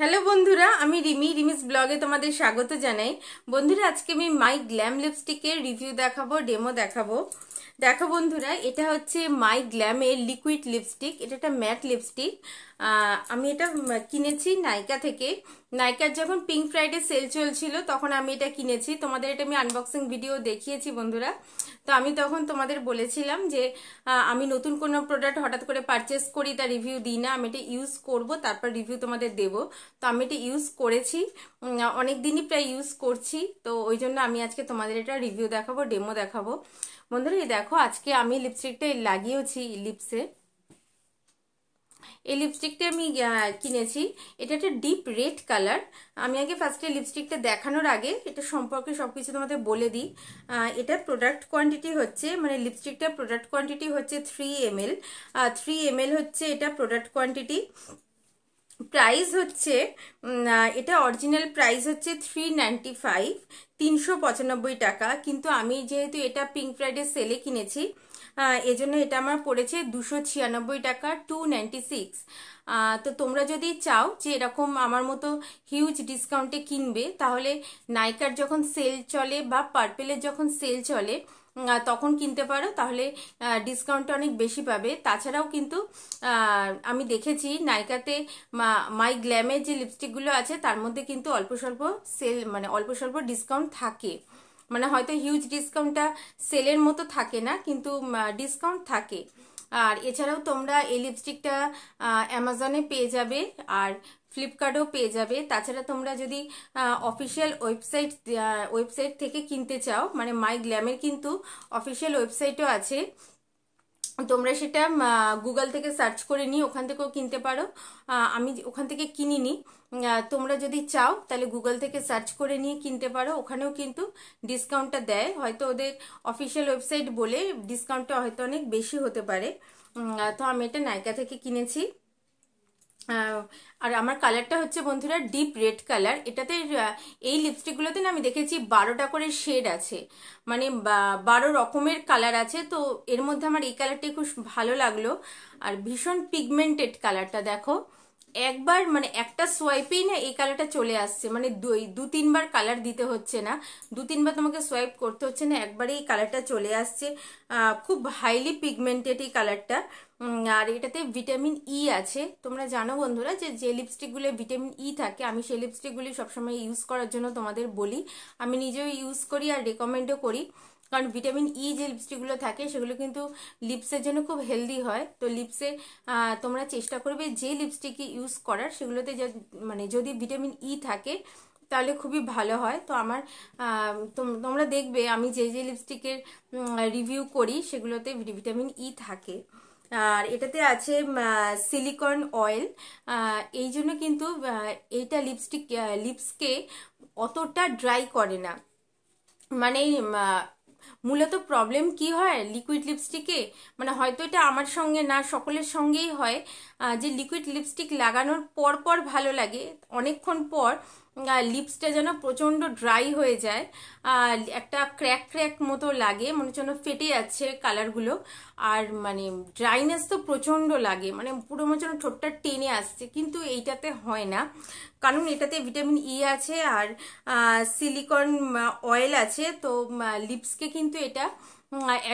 hello বন্ধুরা আমি রিমি রিমিস ব্লগে তোমাদের স্বাগত জানাই বন্ধুরা আজকে আমি মাই গ্ল্যাম লিপস্টিকের রিভিউ দেখাবো ডেমো দেখাবো দেখো বন্ধুরা এটা হচ্ছে মাই গ্ল্যামের লিকুইড লিপস্টিক এটা একটা ম্যাট লিপস্টিক আমি এটা কিনেছি নাইকা থেকে নাইকার যখন পিঙ্ক ফ্রাইডে সেল চলছিল তখন আমি এটা কিনেছি তোমাদের এটা আমি আনবক্সিং ভিডিও দেখিয়েছি বন্ধুরা তো আমি তখন তোমাদের বলেছিলাম যে আমি নতুন কোনো প্রোডাক্ট হঠাৎ করে পারচেস করি তার রিভিউ দিই না আমি এটা ইউজ করব তারপর রিভিউ তোমাদের দেব তো আমি এটা ইউজ করেছি অনেক দিনই প্রায় ইউজ করছি তো ওই জন্য আমি আজকে তোমাদের এটা রিভিউ দেখাবো ডেমো দেখাবো বন্ধুরা এই দেখো আজকে আমি লিপস্টিকটা লাগিয়েছি লিপসে এই লিপস্টিকটা আমি কিনেছি এটা একটা ডিপ রেড কালার আমি আগে ফার্স্টে লিপস্টিকটা দেখানোর আগে এটা সম্পর্কে সব কিছু তোমাদের বলে দিই এটার প্রোডাক্ট কোয়ান্টিটি হচ্ছে মানে লিপস্টিকটার প্রোডাক্ট কোয়ান্টিটি হচ্ছে three M L three M হচ্ছে এটা প্রোডাক্ট কোয়ান্টিটি প্রাইস হচ্ছে এটা অরিজিনাল প্রাইস হচ্ছে থ্রি নাইনটি ফাইভ তিনশো পঁচানব্বই টাকা কিন্তু আমি যেহেতু এটা পিঙ্ক ফ্রাইডে সেলে কিনেছি এজন্য এটা আমার পড়েছে দুশো ছিয়ানব্বই টাকা টু নাইনটি সিক্স তো তোমরা যদি চাও যে এরকম আমার মতো হিউজ ডিসকাউন্টে কিনবে তাহলে নাইকার যখন সেল চলে বা পার্পেলের যখন সেল চলে তখন কিনতে পারো তাহলে ডিসকাউন্টটা অনেক বেশি পাবে তাছাড়াও কিন্তু আমি দেখেছি নাইকাতে মাই গ্ল্যামের যে লিপস্টিকগুলো আছে তার মধ্যে কিন্তু অল্প স্বল্প সেল মানে অল্প স্বল্প ডিসকাউন্ট থাকে মানে হয়তো হিউজ ডিসকাউন্টটা সেলের মতো থাকে না কিন্তু ডিসকাউন্ট থাকে আর এছাড়াও তোমরা এই লিপস্টিকটা অ্যামাজনে পেয়ে যাবে আর ফ্লিপকার্টেও পেয়ে যাবে তাছাড়া তোমরা যদি অফিসিয়াল ওয়েবসাইট ওয়েবসাইট থেকে কিনতে চাও মানে মাই গ্ল্যামের কিন্তু অফিসিয়াল ওয়েবসাইটও আছে তোমরা সেটা গুগল থেকে সার্চ করে নিই ওখান থেকেও কিনতে পারো আমি ওখান থেকে কিনিনি তোমরা যদি চাও তাহলে গুগল থেকে সার্চ করে নিয়ে কিনতে পারো ওখানেও কিন্তু ডিসকাউন্টটা দেয় হয়তো ওদের অফিসিয়াল ওয়েবসাইট বলে ডিসকাউন্টটা হয়তো অনেক বেশি হতে পারে তো আমি এটা নায়িকা থেকে কিনেছি আর আমার কালারটা হচ্ছে বন্ধুরা ডিপ রেড কালার এটাতে এই লিপস্টিকগুলোতে না আমি দেখেছি বারোটা করে শেড আছে মানে বারো রকমের কালার আছে তো এর মধ্যে আমার এই কালারটি খুব ভালো লাগলো আর ভীষণ পিগমেন্টেড কালারটা দেখো একবার মানে একটা সোয়াইপেই না এই কালারটা চলে আসছে মানে দুই দু তিনবার কালার দিতে হচ্ছে না দু তিনবার তোমাকে সোয়াইপ করতে হচ্ছে না একবারে এই কালারটা চলে আসছে খুব হাইলি পিগমেন্টেড এই কালারটা আর এটাতে ভিটামিন ই e আছে তোমরা জানো বন্ধুরা যে যে লিপস্টিকগুলো ভিটামিন ই e থাকে আমি সেই লিপস্টিকগুলি সবসময় ইউজ করার জন্য তোমাদের বলি আমি নিজেও ইউজ করি আর রেকমেন্ডও করি কারণ ভিটামিন ই e যে লিপস্টিকগুলো থাকে সেগুলো কিন্তু লিপসের জন্য খুব হেলদি হয় তো লিপসে তোমরা চেষ্টা করবে যে লিপস্টিক ইউজ করার সেগুলোতে মানে যদি ভিটামিন ই থাকে তাহলে খুবই ভালো হয় তো আমার তোমরা দেখবে আমি যে যে লিপস্টিকের রিভিউ করি সেগুলোতে ভিটামিন ই থাকে আর এটাতে আছে সিলিকন অয়েল এই জন্য কিন্তু এইটা লিপস্টিক লিপসকে অতটা ড্রাই করে না মানে মূলত প্রবলেম কি হয় লিকুইড লিপস্টিকে মানে হয়তো এটা আমার সঙ্গে না সকলের সঙ্গেই হয় যে লিকুইড লিপস্টিক লাগানোর পর পর ভালো লাগে অনেকক্ষণ পর লিপসটা যেন প্রচণ্ড ড্রাই হয়ে যায় একটা ক্র্যাক ক্র্যাক মতো লাগে মনে হচ্ছে যেন ফেটে যাচ্ছে কালারগুলো আর মানে ড্রাইনেস তো প্রচণ্ড লাগে মানে পুরো মনে হচ্ছে ঠোঁটটা টেনে আসছে কিন্তু এইটাতে হয় না কারণ এটাতে ভিটামিন ই e আছে আর সিলিকন অয়েল আছে তো লিপসকে কিন্তু এটা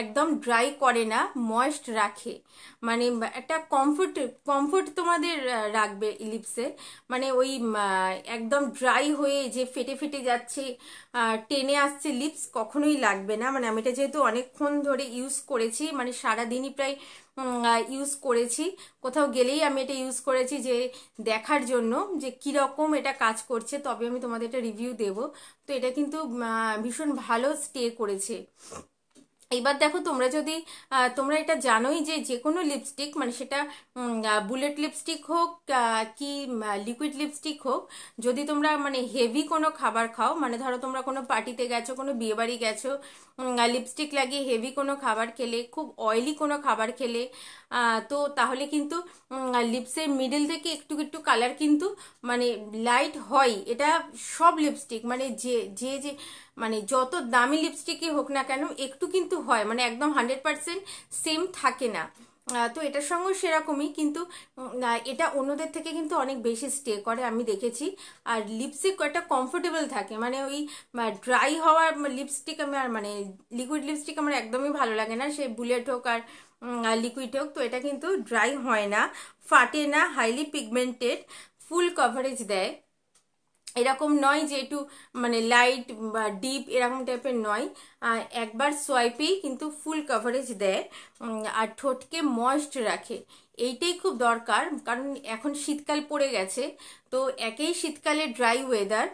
একদম ড্রাই করে না ময়েস্ট রাখে মানে একটা কমফোর্ট কমফোর্ট তোমাদের রাখবে ইলিপসে মানে ওই একদম ড্রাই হয়ে যে ফেটে ফেটে যাচ্ছে টেনে আসছে লিপস কখনোই লাগবে না মানে আমি এটা যেহেতু অনেকক্ষণ ধরে ইউজ করেছি মানে সারাদিনই প্রায় ইউজ করেছি কোথাও গেলেই আমি এটা ইউজ করেছি যে দেখার জন্য যে কীরকম এটা কাজ করছে তবে আমি তোমাদের এটা রিভিউ দেব তো এটা কিন্তু ভীষণ ভালো স্টে করেছে এবার দেখো তোমরা যদি তোমরা এটা জানোই যে যে কোনো লিপস্টিক মানে সেটা বুলেট লিপস্টিক হোক কি লিকুইড লিপস্টিক হোক যদি তোমরা মানে হেভি কোনো খাবার খাও মানে ধরো তোমরা কোনো পার্টিতে গেছো কোনো বিয়েবাড়ি গেছো লিপস্টিক লাগিয়ে হেভি কোনো খাবার খেলে খুব অয়েলি কোনো খাবার খেলে তো তাহলে কিন্তু লিপসের মিডিল থেকে একটু একটু কালার কিন্তু মানে লাইট হয় এটা সব লিপস্টিক মানে যে যে যে মানে যত দামি লিপস্টিকই হোক না কেন একটু কিন্তু হয় মানে একদম হান্ড্রেড পারসেন্ট সেম থাকে না তো এটার সঙ্গেও সেরকমই কিন্তু এটা অন্যদের থেকে কিন্তু অনেক বেশি স্টে করে আমি দেখেছি আর লিপস্টিক একটা কমফোর্টেবল থাকে মানে ওই ড্রাই হওয়ার লিপস্টিক আমার মানে লিকুইড লিপস্টিক আমার একদমই ভালো লাগে না সে বুলেট হোক আর লিকুইড হোক তো এটা কিন্তু ড্রাই হয় না ফাটে না হাইলি পিগমেন্টেড ফুল কভারেজ দেয় এরকম নয় যে একটু মানে লাইট বা ডিপ এরকম টাইপের নয় একবার সোয়াইপেই কিন্তু ফুল কভারেজ দেয় আর ঠোঁটকে ময়েস্ট রাখে এইটাই খুব দরকার কারণ এখন শীতকাল পড়ে গেছে তো একেই শীতকালে ড্রাই ওয়েদার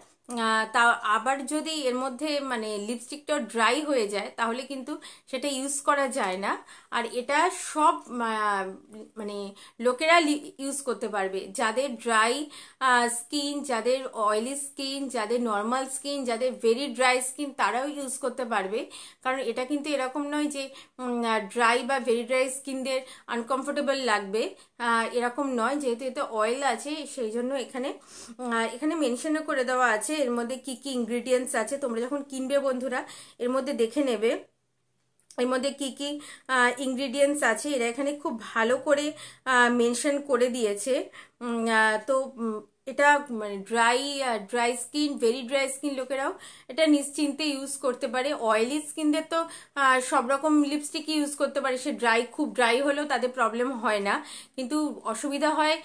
তা আবার যদি এর মধ্যে মানে লিপস্টিকটা ড্রাই হয়ে যায় তাহলে কিন্তু সেটা ইউজ করা যায় না আর এটা সব মানে লোকেরা ইউজ করতে পারবে যাদের ড্রাই স্কিন যাদের অয়েলি স্কিন যাদের নর্মাল স্কিন যাদের ভেরি ড্রাই স্কিন তারাও ইউজ করতে পারবে কারণ এটা কিন্তু এরকম নয় যে ড্রাই বা ভেরি ড্রাই স্কিনদের আনকমফোর্টেবল লাগবে এরকম নয় যেহেতু এতে অয়েল আছে সেই জন্য এখানে এখানে মেনশনও করে দেওয়া আছে এর মধ্যে কি কি ইনগ্রিডিয়েন্টস আছে তোমরা যখন কিনবে বন্ধুরা এর মধ্যে দেখে নেবে এর মধ্যে কি কি ইনগ্রিডিয়েন্টস আছে এরা এখানে খুব ভালো করে মেনশন করে দিয়েছে তো এটা মানে dry dry skin very dry skin লোকেরাও এটা নিশ্চিন্তে ইউজ করতে পারে অয়েলি স্কিনদের তো সব রকম লিপস্টিকই ইউজ করতে পারে সে ড্রাই খুব ড্রাই হলেও তাদের প্রবলেম হয় না কিন্তু অসুবিধা হয়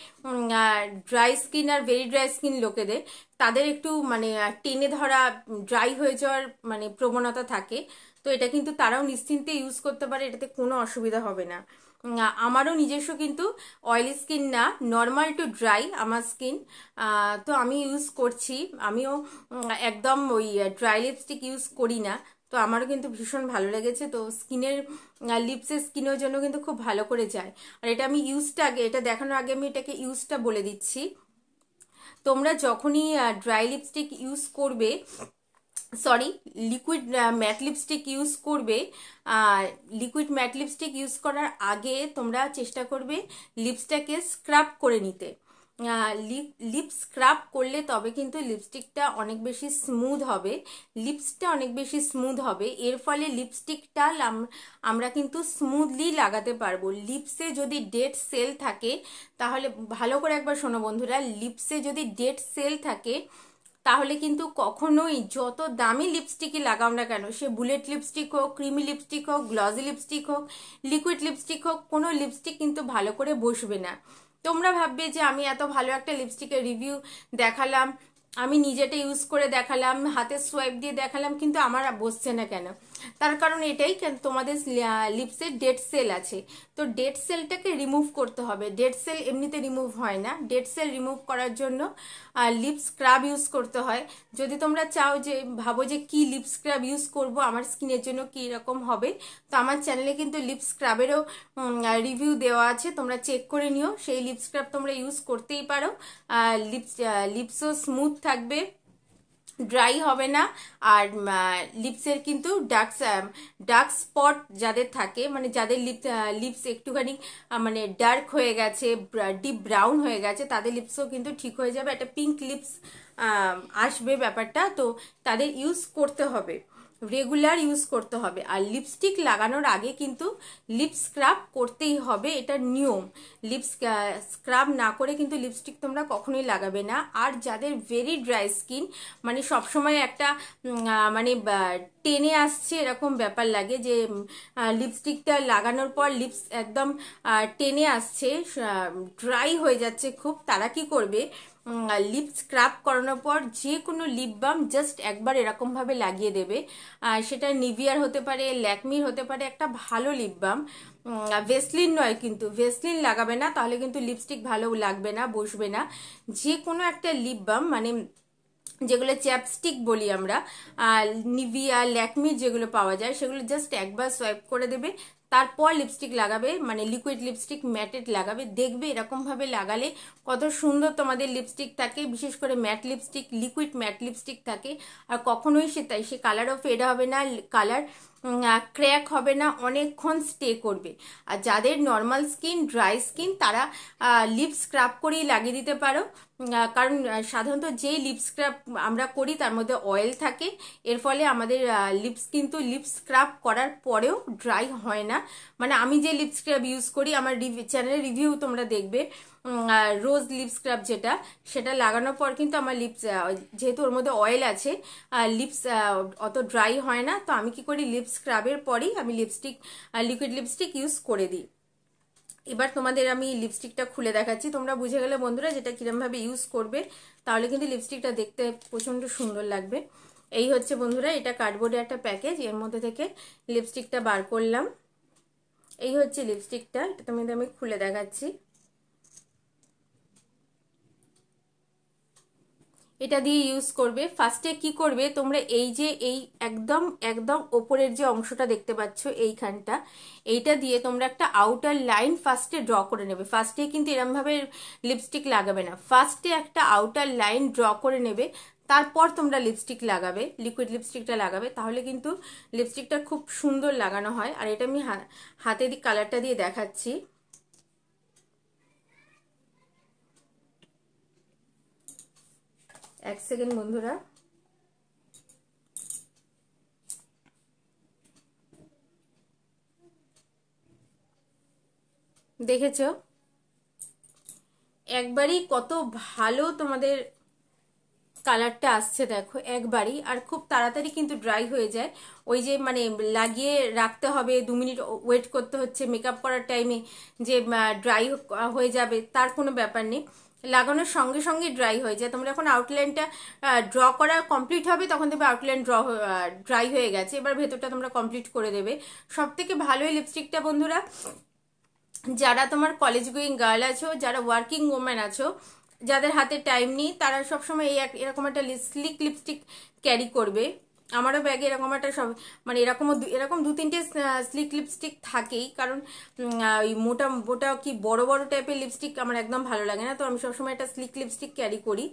ড্রাই স্কিন আর ভেরি ড্রাই স্কিন লোকেদের তাদের একটু মানে টেনে ধরা ড্রাই হয়ে যাওয়ার মানে প্রবণতা থাকে তো এটা কিন্তু তারাও নিশ্চিন্তে ইউজ করতে পারে এটাতে কোনো অসুবিধা হবে না আমারও নিজস্ব কিন্তু অয়েলি স্কিন না নর্মাল টু ড্রাই আমার স্কিন তো আমি ইউজ করছি আমিও একদম ওই ড্রাই লিপস্টিক ইউজ করি না তো আমারও কিন্তু ভীষণ ভালো লেগেছে তো স্কিনের লিপসের স্কিনের জন্য কিন্তু খুব ভালো করে যায় আর এটা আমি ইউজটা আগে এটা দেখানোর আগে আমি এটাকে ইউজটা বলে দিচ্ছি তোমরা যখনই ড্রাই লিপস্টিক ইউজ করবে sorry liquid matte lipstick use করবে লিকুইড ম্যাট লিপস্টিক ইউজ করার আগে তোমরা চেষ্টা করবে লিপসটাকে স্ক্রাব করে নিতে লিপ লিপ স্ক্রাব করলে তবে কিন্তু লিপস্টিকটা অনেক বেশি স্মুথ হবে লিপসটা অনেক বেশি স্মুথ হবে এর ফলে লিপস্টিকটা আমরা কিন্তু স্মুথলি লাগাতে পারবো লিপসে যদি ডেড সেল থাকে তাহলে ভালো করে একবার শোনো বন্ধুরা লিপসে যদি ডেড সেল থাকে তাহলে কিন্তু কখনোই যত দামি লিপস্টিকই লাগাও না কেন সে বুলেট লিপস্টিক হোক ক্রিমি লিপস্টিক হোক গ্লজি লিপস্টিক হোক লিকুইড লিপস্টিক হোক কোনো লিপস্টিক কিন্তু ভালো করে বসবে না তোমরা ভাববে যে আমি এত ভালো একটা লিপস্টিকের রিভিউ দেখালাম আমি নিজেটা ইউজ করে দেখালাম হাতে সোয়াইপ দিয়ে দেখালাম কিন্তু আমার বসছে না কেন তার কারণ এটাই তোমাদের লিপসের ডেড সেল আছে তো ডেড সেলটাকে রিমুভ করতে হবে ডেড সেল এমনিতে রিমুভ হয় না ডেড সেল রিমুভ করার জন্য লিপ স্ক্রাব ইউজ করতে হয় যদি তোমরা চাও যে ভাবো যে কি লিপ স্ক্রাব ইউজ করব আমার স্কিনের জন্য কি রকম হবে তো আমার চ্যানেলে কিন্তু লিপ স্ক্রাবেরও রিভিউ দেওয়া আছে তোমরা চেক করে নিও সেই লিপ স্ক্রাব তোমরা ইউজ করতেই পারো লিপস লিপসও স্মুথ থাকবে ড্রাই হবে না আর লিপসের কিন্তু ডার্ক ডার্ক স্পট যাদের থাকে মানে যাদের লিপ লিপস একটুখানি মানে ডার্ক হয়ে গেছে ডিপ ব্রাউন হয়ে গেছে তাদের লিপসও কিন্তু ঠিক হয়ে যাবে একটা পিঙ্ক লিপস আসবে ব্যাপারটা তো তাদের ইউজ করতে হবে রেগুলার ইউজ করতে হবে আর লিপস্টিক লাগানোর আগে কিন্তু লিপ স্ক্রাব করতেই হবে এটা নিয়ম লিপ স্ক্রাব না করে কিন্তু লিপস্টিক তোমরা কখনোই লাগাবে না আর যাদের ভেরি ড্রাই স্কিন মানে সবসময় একটা মানে টেনে আসছে এরকম ব্যাপার লাগে যে লিপস্টিকটা লাগানোর পর লিপস একদম টেনে আসছে ড্রাই হয়ে যাচ্ছে খুব তারা কি করবে লিপ স্ক্রাব করানোর পর যে কোনো লিপ বাম জাস্ট একবার এরকমভাবে লাগিয়ে দেবে সেটা নিভিয়ার হতে পারে ল্যাকমির হতে পারে একটা ভালো লিপ বাম ভেসলিন নয় কিন্তু ভেসলিন লাগাবে না তাহলে কিন্তু লিপস্টিক ভালো লাগবে না বসবে না যে কোনো একটা লিপ বাম মানে যেগুলো চ্যাপস্টিক বলি আমরা নিভিয়া ল্যাকমি যেগুলো পাওয়া যায় সেগুলো জাস্ট একবার সোয়াইপ করে দেবে তারপর লিপস্টিক লাগাবে মানে লিকুইড লিপস্টিক ম্যাটেড লাগাবে দেখবে এরকমভাবে লাগালে কত সুন্দর তোমাদের লিপস্টিক থাকে বিশেষ করে matte lipstick liquid matte lipstick থাকে আর কখনোই সে তাই সে কালারও ফেড হবে না কালার ক্র্যাক হবে না অনেকক্ষণ স্টে করবে আর যাদের নর্মাল স্কিন ড্রাই স্কিন তারা লিপ স্ক্রাব করেই লাগিয়ে দিতে পারো কারণ সাধারণত যে লিপ স্ক্রাব আমরা করি তার মধ্যে অয়েল থাকে এর ফলে আমাদের লিপস কিন্তু লিপ স্ক্রাব করার পরেও ড্রাই হয় না মানে আমি যে লিপ স্ক্রাব ইউজ করি আমার চ্যানেলে রিভিউ তোমরা দেখবে রোজ লিপ স্ক্রাব যেটা সেটা লাগানোর পর কিন্তু আমার লিপস যেহেতু ওর মধ্যে অয়েল আছে লিপস অত ড্রাই হয় না তো আমি কি করি লিপ স্ক্রাবের পরেই আমি লিপস্টিক লিকুইড লিপস্টিক ইউজ করে দিই এবার তোমাদের আমি লিপস্টিকটা খুলে দেখাচ্ছি তোমরা বুঝে গেলে বন্ধুরা যেটা কীরমভাবে ইউজ করবে তাহলে কিন্তু লিপস্টিকটা দেখতে প্রচণ্ড সুন্দর লাগবে এই হচ্ছে বন্ধুরা এটা কার্ডবোর্ডে একটা প্যাকেজ এর মধ্যে থেকে লিপস্টিকটা বার করলাম এই হচ্ছে লিপস্টিকটা এটা তোমাদের আমি খুলে দেখাচ্ছি এটা দিয়ে ইউজ করবে ফার্স্টে কি করবে তোমরা এই যে এই একদম একদম ওপরের যে অংশটা দেখতে পাচ্ছ এইখানটা এইটা দিয়ে তোমরা একটা আউটার লাইন ফার্স্টে ড্র করে নেবে ফার্স্টে কিন্তু এরমভাবে লিপস্টিক লাগাবে না ফার্স্টে একটা আউটার লাইন ড্র করে নেবে তারপর তোমরা লিপস্টিক লাগাবে লিকুইড লিপস্টিকটা লাগাবে তাহলে কিন্তু লিপস্টিকটা খুব সুন্দর লাগানো হয় আর এটা আমি হাতে দিক কালারটা দিয়ে দেখাচ্ছি এক সেকেন্ড বন্ধুরা দেখেছ একবারই কত ভালো তোমাদের কালারটা আসছে দেখো একবারই আর খুব তাড়াতাড়ি কিন্তু ড্রাই হয়ে যায় ওই যে মানে লাগিয়ে রাখতে হবে দু মিনিট ওয়েট করতে হচ্ছে মেকআপ করার টাইমে যে ড্রাই হয়ে যাবে তার কোনো ব্যাপার নেই লাগানোর সঙ্গে সঙ্গে ড্রাই হয়ে যায় তোমরা এখন আউটলাইনটা ড্র করা কমপ্লিট হবে তখন দেখবে আউটলাইন ড্র ড্রাই হয়ে গেছে এবার ভেতরটা তোমরা কমপ্লিট করে দেবে সব থেকে ভালো এই লিপস্টিকটা বন্ধুরা যারা তোমার কলেজ গোয়িং গার্ল আছো যারা ওয়ার্কিং ওম্যান আছো যাদের হাতে টাইম নেই তারা সবসময় এই এরকম একটা স্লিক লিপস্টিক ক্যারি করবে আমারও ব্যাগে এরকম একটা সব মানে এরকম এরকম দু তিনটে স্লিক লিপস্টিক থাকেই কারণ ওই মোটা মোটা কি বড় বড় টাইপের লিপস্টিক আমার একদম ভালো লাগে না তো আমি সবসময় একটা স্লিক লিপস্টিক ক্যারি করি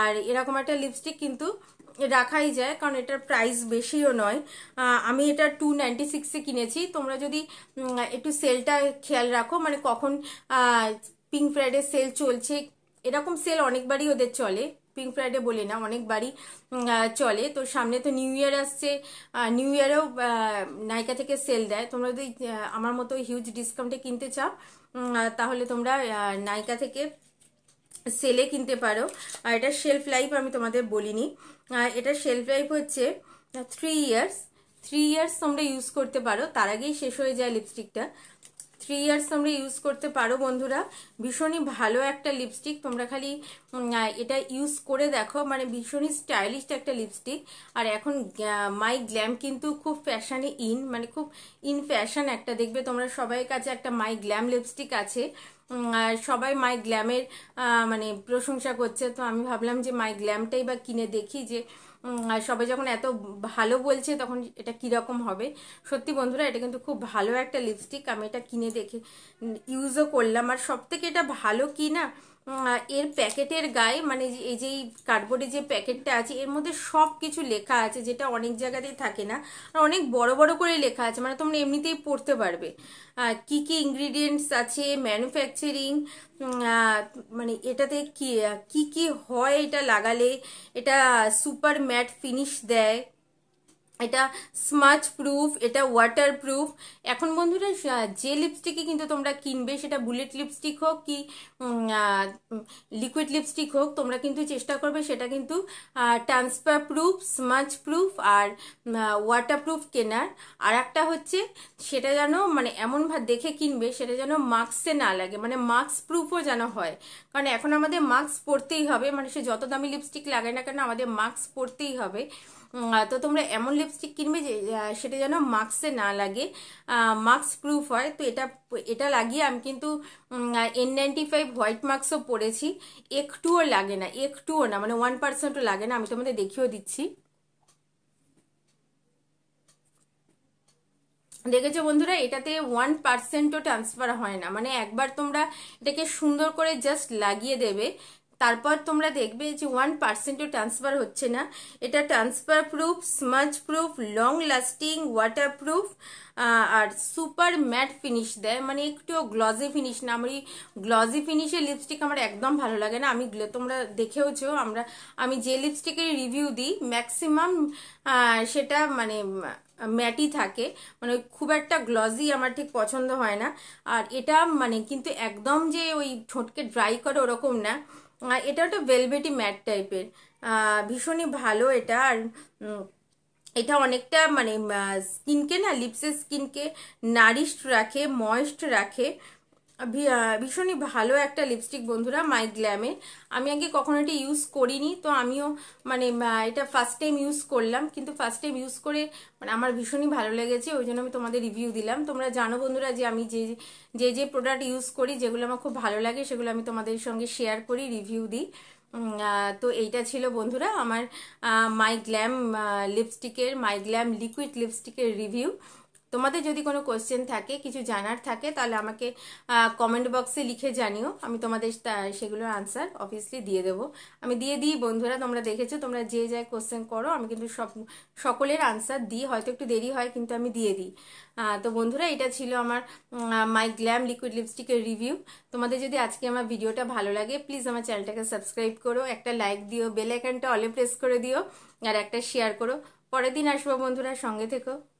আর এরকম একটা লিপস্টিক কিন্তু রাখাই যায় কারণ এটার প্রাইস বেশিও নয় আমি এটা টু নাইনটি সিক্সে কিনেছি তোমরা যদি একটু সেলটা খেয়াল রাখো মানে কখন পিঙ্ক ফ্রাইডে সেল চলছে এরকম সেল অনেকবারই ওদের চলে পিঙ্ক ফ্রাইডে বলি না অনেকবারই চলে তো সামনে তো নিউ ইয়ার আসছে নিউ ইয়ারেও নায়িকা থেকে সেল দেয় তোমরা যদি আমার মতো হিউজ ডিসকাউন্টে কিনতে চাও তাহলে তোমরা নায়িকা থেকে সেলে কিনতে পারো আর এটা শেলফ লাইফ আমি তোমাদের বলিনি এটা শেলফ লাইফ হচ্ছে থ্রি ইয়ার্স থ্রি ইয়ার্স তোমরা ইউজ করতে পারো তার আগেই শেষ হয়ে যায় লিপস্টিকটা থ্রি ইয়ার্স তোমরা ইউজ করতে পারো বন্ধুরা ভীষণই ভালো একটা লিপস্টিক তোমরা খালি এটা ইউজ করে দেখো মানে ভীষণই স্টাইলিশ একটা লিপস্টিক আর এখন মাই গ্ল্যাম কিন্তু খুব ফ্যাশানে ইন মানে খুব ইন ফ্যাশান একটা দেখবে তোমরা সবাই কাছে একটা মাই গ্ল্যাম লিপস্টিক আছে সবাই মাই গ্ল্যামের মানে প্রশংসা করছে তো আমি ভাবলাম যে মাই গ্ল্যামটাই বা কিনে দেখি যে সবাই যখন এত ভালো বলছে তখন এটা কীরকম হবে সত্যি বন্ধুরা এটা কিন্তু খুব ভালো একটা লিপস্টিক আমি এটা কিনে দেখে ইউজও করলাম আর সবথেকে এটা ভালো কি না এর প্যাকেটের গায়ে মানে এই যে কার্ডবোর্ডের যে প্যাকেটটা আছে এর মধ্যে সব কিছু লেখা আছে যেটা অনেক জায়গাতেই থাকে না আর অনেক বড় বড় করে লেখা আছে মানে তোমরা এমনিতেই পড়তে পারবে কি কি ইনগ্রিডিয়েন্টস আছে ম্যানুফ্যাকচারিং মানে এটাতে কি কি হয় এটা লাগালে এটা সুপার ম্যাট ফিনিশ দেয় এটা স্মাচ প্রুফ এটা ওয়াটার প্রুফ এখন বন্ধুরা যে লিপস্টিকই কিন্তু তোমরা কিনবে সেটা বুলেট লিপস্টিক হোক কি লিকুইড লিপস্টিক হোক তোমরা কিন্তু চেষ্টা করবে সেটা কিন্তু ট্রান্সফার প্রুফ স্মাচ প্রুফ আর ওয়াটার প্রুফ কেনার আর একটা হচ্ছে সেটা যেন মানে এমন এমনভাবে দেখে কিনবে সেটা যেন মাস্কে না লাগে মানে মাস্ক প্রুফও যেন হয় কারণ এখন আমাদের মাস্ক পরতেই হবে মানে সে যত দামি লিপস্টিক লাগে না কেন আমাদের মাস্ক পরতেই হবে তো তোমরা এমন লিপস্টিক কিনবে যে সেটা যেন মাস্কে না লাগে মাস্ক প্রুফ হয় তো এটা এটা লাগিয়ে আমি কিন্তু এন নাইনটি ফাইভ হোয়াইট মাস্কও পরেছি একটুও লাগে না একটুও না মানে ওয়ান পার্সেন্টও লাগে না আমি তোমাদের দেখিয়েও দিচ্ছি দেখেছো বন্ধুরা এটাতে ওয়ান পার্সেন্টও ট্রান্সফার হয় না মানে একবার তোমরা এটাকে সুন্দর করে জাস্ট লাগিয়ে দেবে তারপর তোমরা দেখবে যে ওয়ান পার্সেন্টও ট্রান্সফার হচ্ছে না এটা transfer proof smudge proof long lasting water proof আর সুপার ম্যাট ফিনিশ দেয় মানে একটুও গ্লজি ফিনিশ না আমার এই গ্লজি ফিনিশের লিপস্টিক আমার একদম ভালো লাগে না আমি তোমরা দেখেওছ আমরা আমি যে লিপস্টিকের রিভিউ দিই ম্যাক্সিমাম সেটা মানে ম্যাটই থাকে মানে খুব একটা গ্লজি আমার ঠিক পছন্দ হয় না আর এটা মানে কিন্তু একদম যে ওই ঠোঁটকে ড্রাই করে ওরকম না এটা একটা ভেলভেটি ম্যাট টাইপের ভীষণই ভালো এটা আর এটা অনেকটা মানে স্কিনকে না লিপসের স্কিনকে নারিশ রাখে ময়েস্ট রাখে ভীষণই ভালো একটা লিপস্টিক বন্ধুরা মাই গ্ল্যামের আমি আগে কখনো এটা ইউজ করিনি তো আমিও মানে এটা ফার্স্ট টাইম ইউজ করলাম কিন্তু ফার্স্ট টাইম ইউজ করে মানে আমার ভীষণই ভালো লেগেছে ওই জন্য আমি তোমাদের রিভিউ দিলাম তোমরা জানো বন্ধুরা যে আমি যে যে যে প্রোডাক্ট ইউজ করি যেগুলো আমার খুব ভালো লাগে সেগুলো আমি তোমাদের সঙ্গে শেয়ার করি রিভিউ দিই তো এইটা ছিল বন্ধুরা আমার মাই গ্ল্যাম লিপস্টিকের মাই গ্ল্যাম লিকুইড লিপস্টিকের রিভিউ তোমাদের যদি কোনো কোয়েশ্চেন থাকে কিছু জানার থাকে তাহলে আমাকে কমেন্ট বক্সে লিখে জানিও আমি তোমাদের সেগুলোর আনসার অবভিয়াসলি দিয়ে দেব আমি দিয়ে দিই বন্ধুরা তোমরা দেখেছো তোমরা যে যায় কোয়েশ্চেন করো আমি কিন্তু সব সকলের আনসার দিই হয়তো একটু দেরি হয় কিন্তু আমি দিয়ে দিই তো বন্ধুরা এটা ছিল আমার মাই গ্ল্যাম লিকুইড লিপস্টিকের রিভিউ তোমাদের যদি আজকে আমার ভিডিওটা ভালো লাগে প্লিজ আমার চ্যানেলটাকে সাবস্ক্রাইব করো একটা লাইক দিও বেল আইকনটা অলে প্রেস করে দিও আর একটা শেয়ার করো পরের দিন আসবো বন্ধুরা সঙ্গে থেকো